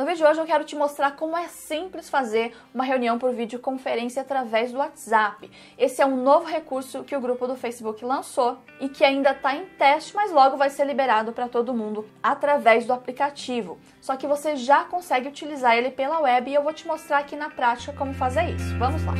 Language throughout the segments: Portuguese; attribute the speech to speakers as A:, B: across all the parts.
A: No vídeo de hoje eu quero te mostrar como é simples fazer uma reunião por videoconferência através do WhatsApp. Esse é um novo recurso que o grupo do Facebook lançou e que ainda está em teste, mas logo vai ser liberado para todo mundo através do aplicativo. Só que você já consegue utilizar ele pela web e eu vou te mostrar aqui na prática como fazer isso. Vamos lá!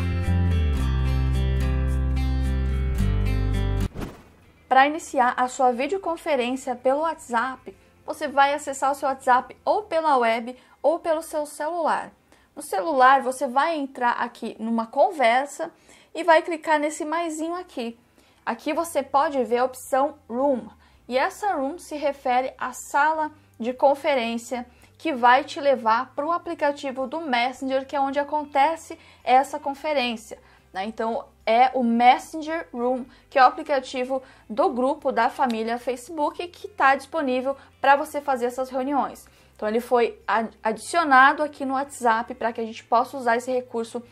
A: Para iniciar a sua videoconferência pelo WhatsApp, você vai acessar o seu WhatsApp ou pela web ou pelo seu celular. No celular, você vai entrar aqui numa conversa e vai clicar nesse maisinho aqui. Aqui você pode ver a opção Room. E essa room se refere à sala de conferência que vai te levar para o aplicativo do Messenger, que é onde acontece essa conferência. Né? Então é o Messenger Room, que é o aplicativo do grupo da família Facebook que está disponível para você fazer essas reuniões. Então ele foi adicionado aqui no WhatsApp para que a gente possa usar esse recurso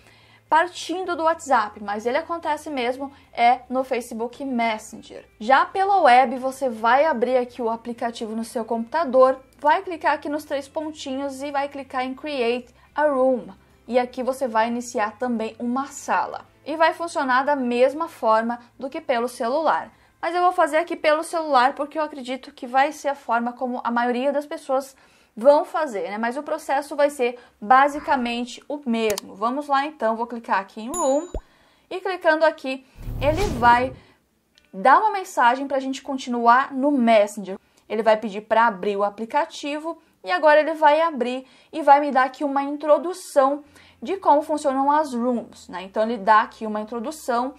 A: partindo do WhatsApp, mas ele acontece mesmo é no Facebook Messenger. Já pela web, você vai abrir aqui o aplicativo no seu computador, vai clicar aqui nos três pontinhos e vai clicar em Create a Room e aqui você vai iniciar também uma sala. E vai funcionar da mesma forma do que pelo celular. Mas eu vou fazer aqui pelo celular porque eu acredito que vai ser a forma como a maioria das pessoas vão fazer, né? Mas o processo vai ser basicamente o mesmo. Vamos lá então, vou clicar aqui em Room e clicando aqui, ele vai dar uma mensagem para a gente continuar no Messenger. Ele vai pedir para abrir o aplicativo e agora ele vai abrir e vai me dar aqui uma introdução de como funcionam as rooms, né? Então ele dá aqui uma introdução.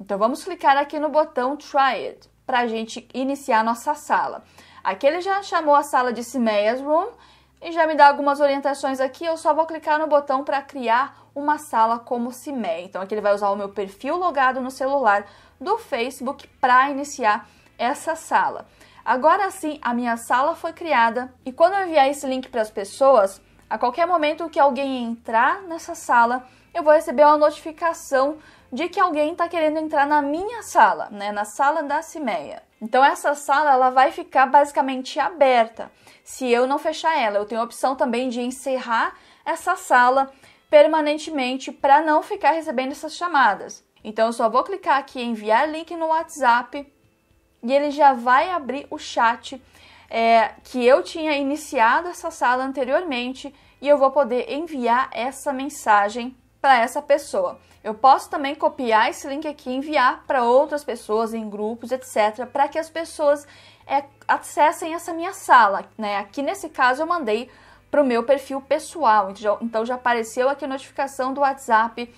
A: Então vamos clicar aqui no botão Try It para a gente iniciar a nossa sala. Aqui ele já chamou a sala de Simeia's Room e já me dá algumas orientações aqui. Eu só vou clicar no botão para criar uma sala como Cimeia. Então aqui ele vai usar o meu perfil logado no celular do Facebook para iniciar essa sala. Agora sim, a minha sala foi criada e quando eu enviar esse link para as pessoas, a qualquer momento que alguém entrar nessa sala, eu vou receber uma notificação de que alguém está querendo entrar na minha sala, né, na sala da Cimeia. Então essa sala ela vai ficar basicamente aberta. Se eu não fechar ela, eu tenho a opção também de encerrar essa sala permanentemente para não ficar recebendo essas chamadas. Então eu só vou clicar aqui em enviar link no WhatsApp e ele já vai abrir o chat é, que eu tinha iniciado essa sala anteriormente e eu vou poder enviar essa mensagem para essa pessoa. Eu posso também copiar esse link aqui e enviar para outras pessoas em grupos, etc, para que as pessoas é, acessem essa minha sala, né? Aqui nesse caso eu mandei para o meu perfil pessoal, então, então já apareceu aqui a notificação do WhatsApp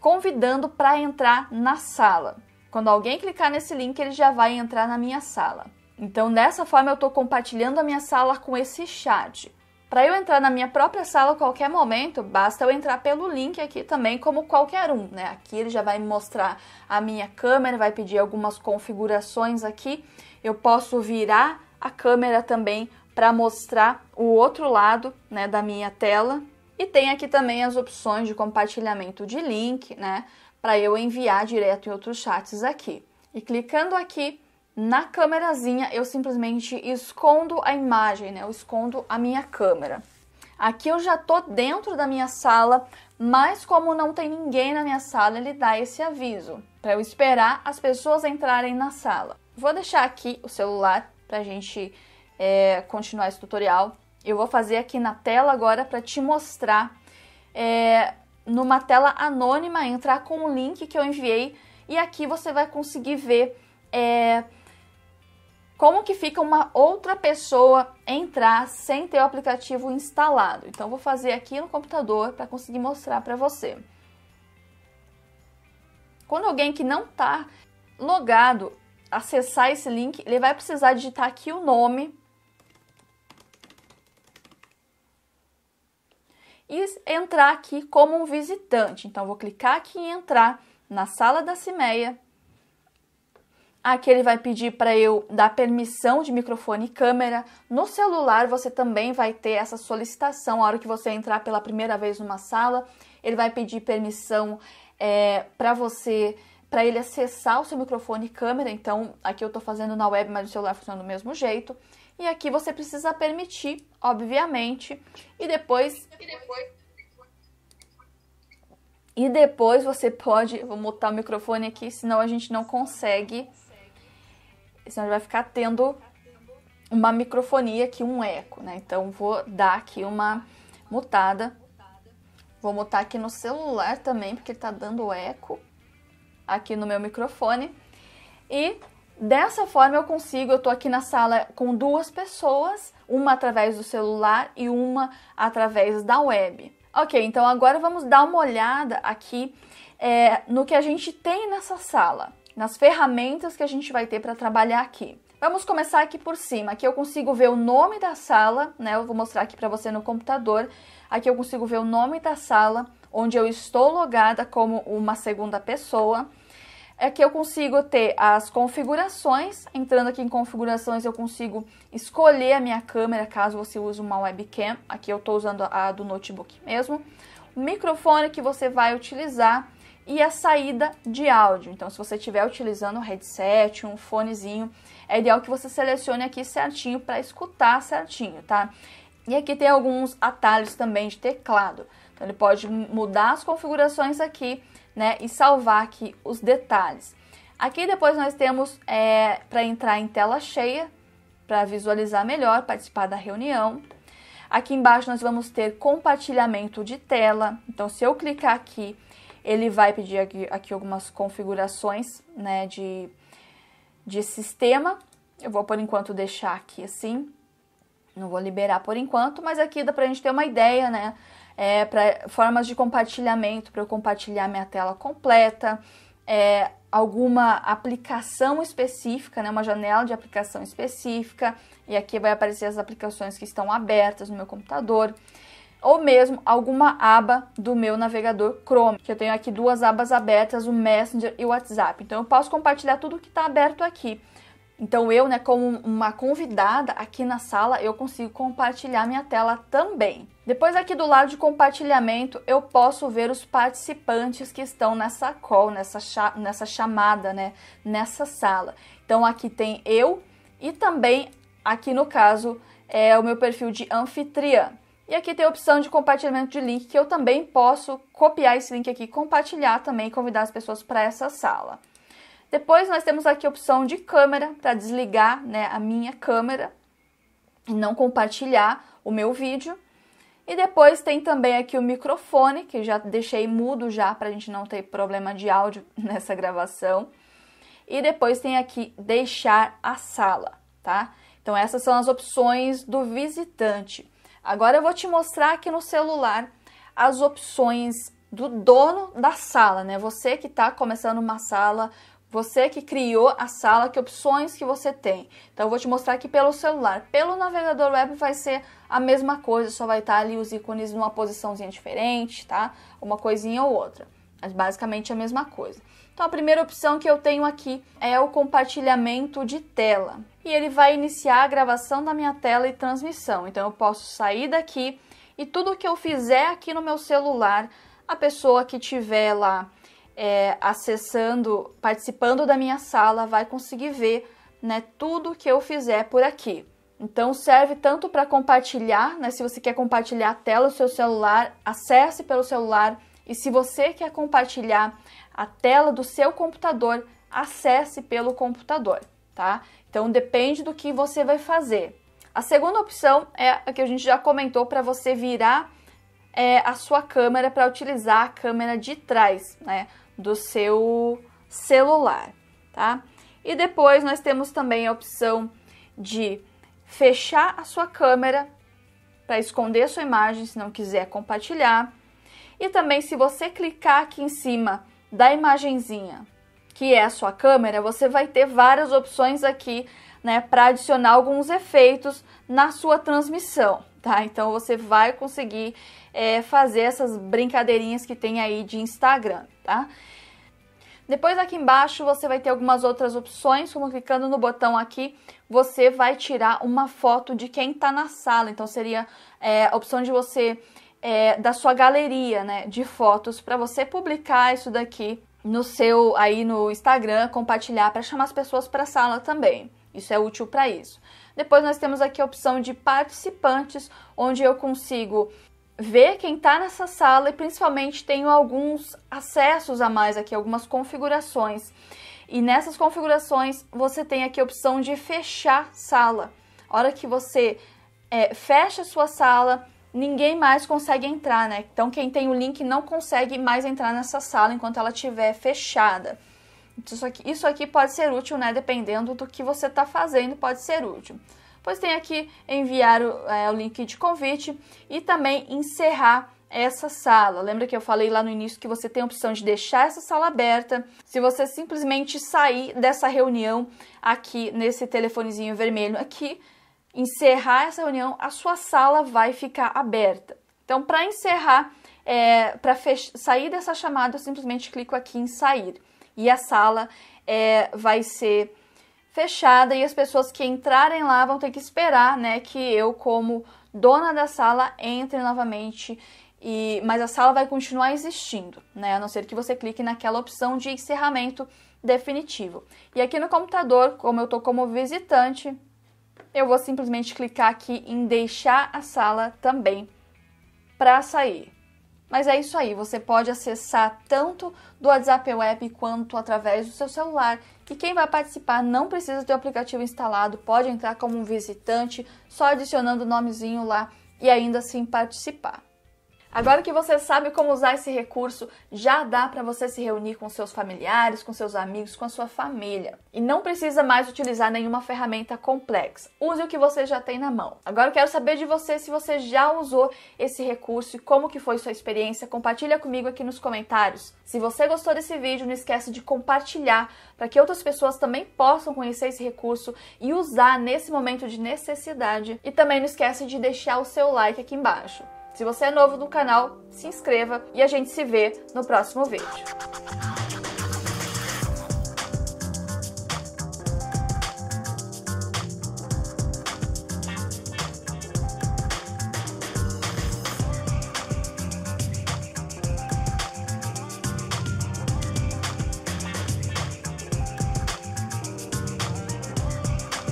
A: convidando para entrar na sala. Quando alguém clicar nesse link, ele já vai entrar na minha sala. Então, dessa forma, eu estou compartilhando a minha sala com esse chat. Para eu entrar na minha própria sala a qualquer momento, basta eu entrar pelo link aqui também, como qualquer um, né? Aqui ele já vai me mostrar a minha câmera, vai pedir algumas configurações aqui. Eu posso virar a câmera também para mostrar o outro lado, né, da minha tela. E tem aqui também as opções de compartilhamento de link, né? para eu enviar direto em outros chats aqui. E clicando aqui na câmerazinha, eu simplesmente escondo a imagem, né? Eu escondo a minha câmera. Aqui eu já tô dentro da minha sala, mas como não tem ninguém na minha sala, ele dá esse aviso para eu esperar as pessoas entrarem na sala. Vou deixar aqui o celular para a gente é, continuar esse tutorial. Eu vou fazer aqui na tela agora para te mostrar é, numa tela anônima, entrar com o link que eu enviei e aqui você vai conseguir ver é, como que fica uma outra pessoa entrar sem ter o aplicativo instalado. Então vou fazer aqui no computador para conseguir mostrar para você. Quando alguém que não está logado acessar esse link, ele vai precisar digitar aqui o nome e entrar aqui como um visitante. Então, vou clicar aqui em entrar na sala da Cimeia. Aqui ele vai pedir para eu dar permissão de microfone e câmera. No celular você também vai ter essa solicitação. A hora que você entrar pela primeira vez numa sala, ele vai pedir permissão é, para você, para ele acessar o seu microfone e câmera. Então aqui eu estou fazendo na web, mas o celular funciona do mesmo jeito. E aqui você precisa permitir, obviamente, e depois. E depois, você pode. Vou mutar o microfone aqui, senão a gente não consegue. Senão a gente vai ficar tendo uma microfonia aqui, um eco, né? Então vou dar aqui uma mutada. Vou mutar aqui no celular também, porque tá dando eco aqui no meu microfone. E Dessa forma eu consigo, eu estou aqui na sala com duas pessoas, uma através do celular e uma através da web. Ok, então agora vamos dar uma olhada aqui é, no que a gente tem nessa sala, nas ferramentas que a gente vai ter para trabalhar aqui. Vamos começar aqui por cima. Aqui eu consigo ver o nome da sala, né? Eu vou mostrar aqui para você no computador. Aqui eu consigo ver o nome da sala, onde eu estou logada como uma segunda pessoa é que eu consigo ter as configurações. Entrando aqui em configurações, eu consigo escolher a minha câmera, caso você use uma webcam. Aqui eu estou usando a do notebook mesmo. O microfone que você vai utilizar e a saída de áudio. Então, se você estiver utilizando um headset, um fonezinho, é ideal que você selecione aqui certinho para escutar certinho, tá? E aqui tem alguns atalhos também de teclado. Então, ele pode mudar as configurações aqui né, e salvar aqui os detalhes. Aqui depois nós temos é, para entrar em tela cheia, para visualizar melhor, participar da reunião. Aqui embaixo nós vamos ter compartilhamento de tela. Então, se eu clicar aqui, ele vai pedir aqui, aqui algumas configurações né, de, de sistema. Eu vou por enquanto deixar aqui assim, não vou liberar por enquanto, mas aqui dá para a gente ter uma ideia, né? é, para formas de compartilhamento, para eu compartilhar minha tela completa, é, alguma aplicação específica, né, uma janela de aplicação específica, e aqui vai aparecer as aplicações que estão abertas no meu computador, ou mesmo alguma aba do meu navegador Chrome, que eu tenho aqui duas abas abertas, o Messenger e o WhatsApp. Então eu posso compartilhar tudo que está aberto aqui. Então eu, né, como uma convidada aqui na sala, eu consigo compartilhar minha tela também. Depois aqui do lado de compartilhamento, eu posso ver os participantes que estão nessa call, nessa, cha nessa chamada, né, nessa sala. Então aqui tem eu e também aqui no caso é o meu perfil de anfitriã. E aqui tem a opção de compartilhamento de link que eu também posso copiar esse link aqui, compartilhar também, convidar as pessoas para essa sala. Depois nós temos aqui a opção de câmera para desligar né, a minha câmera e não compartilhar o meu vídeo. E depois tem também aqui o microfone, que já deixei mudo já para a gente não ter problema de áudio nessa gravação. E depois tem aqui deixar a sala, tá? Então essas são as opções do visitante. Agora eu vou te mostrar aqui no celular as opções do dono da sala, né? Você que está começando uma sala você que criou a sala, que opções que você tem. Então eu vou te mostrar aqui pelo celular. Pelo navegador web vai ser a mesma coisa, só vai estar ali os ícones numa posiçãozinha diferente, tá? Uma coisinha ou outra. Mas basicamente a mesma coisa. Então a primeira opção que eu tenho aqui é o compartilhamento de tela. E ele vai iniciar a gravação da minha tela e transmissão. Então eu posso sair daqui e tudo que eu fizer aqui no meu celular, a pessoa que tiver lá é, acessando, participando da minha sala, vai conseguir ver né, tudo que eu fizer por aqui. Então serve tanto para compartilhar, né, se você quer compartilhar a tela do seu celular, acesse pelo celular, e se você quer compartilhar a tela do seu computador, acesse pelo computador, tá? Então depende do que você vai fazer. A segunda opção é a que a gente já comentou para você virar é, a sua câmera para utilizar a câmera de trás, né? do seu celular, tá? E depois nós temos também a opção de fechar a sua câmera para esconder a sua imagem se não quiser compartilhar. E também se você clicar aqui em cima da imagenzinha, que é a sua câmera, você vai ter várias opções aqui, né, para adicionar alguns efeitos na sua transmissão tá? Então você vai conseguir é, fazer essas brincadeirinhas que tem aí de Instagram, tá? Depois aqui embaixo você vai ter algumas outras opções, como clicando no botão aqui, você vai tirar uma foto de quem está na sala. Então seria é, a opção de você é, da sua galeria, né, de fotos para você publicar isso daqui no seu aí no Instagram, compartilhar para chamar as pessoas para a sala também. Isso é útil para isso. Depois nós temos aqui a opção de participantes, onde eu consigo ver quem está nessa sala e principalmente tenho alguns acessos a mais aqui, algumas configurações. E nessas configurações você tem aqui a opção de fechar sala. A hora que você é, fecha a sua sala, ninguém mais consegue entrar, né? Então quem tem o link não consegue mais entrar nessa sala enquanto ela estiver fechada. Isso aqui, isso aqui pode ser útil, né? Dependendo do que você está fazendo, pode ser útil. Pois tem aqui enviar o, é, o link de convite e também encerrar essa sala. Lembra que eu falei lá no início que você tem a opção de deixar essa sala aberta se você simplesmente sair dessa reunião aqui nesse telefonezinho vermelho aqui, encerrar essa reunião, a sua sala vai ficar aberta. Então, para encerrar, é, para sair dessa chamada, eu simplesmente clico aqui em sair e a sala é, vai ser fechada e as pessoas que entrarem lá vão ter que esperar, né, que eu como dona da sala entre novamente e mas a sala vai continuar existindo, né, a não ser que você clique naquela opção de encerramento definitivo. E aqui no computador, como eu tô como visitante, eu vou simplesmente clicar aqui em deixar a sala também para sair. Mas é isso aí, você pode acessar tanto do WhatsApp Web quanto através do seu celular. E quem vai participar não precisa ter o aplicativo instalado, pode entrar como um visitante, só adicionando o nomezinho lá e ainda assim participar. Agora que você sabe como usar esse recurso, já dá para você se reunir com seus familiares, com seus amigos, com a sua família. E não precisa mais utilizar nenhuma ferramenta complexa. Use o que você já tem na mão. Agora eu quero saber de você se você já usou esse recurso e como que foi sua experiência. Compartilha comigo aqui nos comentários. Se você gostou desse vídeo, não esquece de compartilhar para que outras pessoas também possam conhecer esse recurso e usar nesse momento de necessidade. E também não esquece de deixar o seu like aqui embaixo. Se você é novo no canal, se inscreva e a gente se vê no próximo vídeo.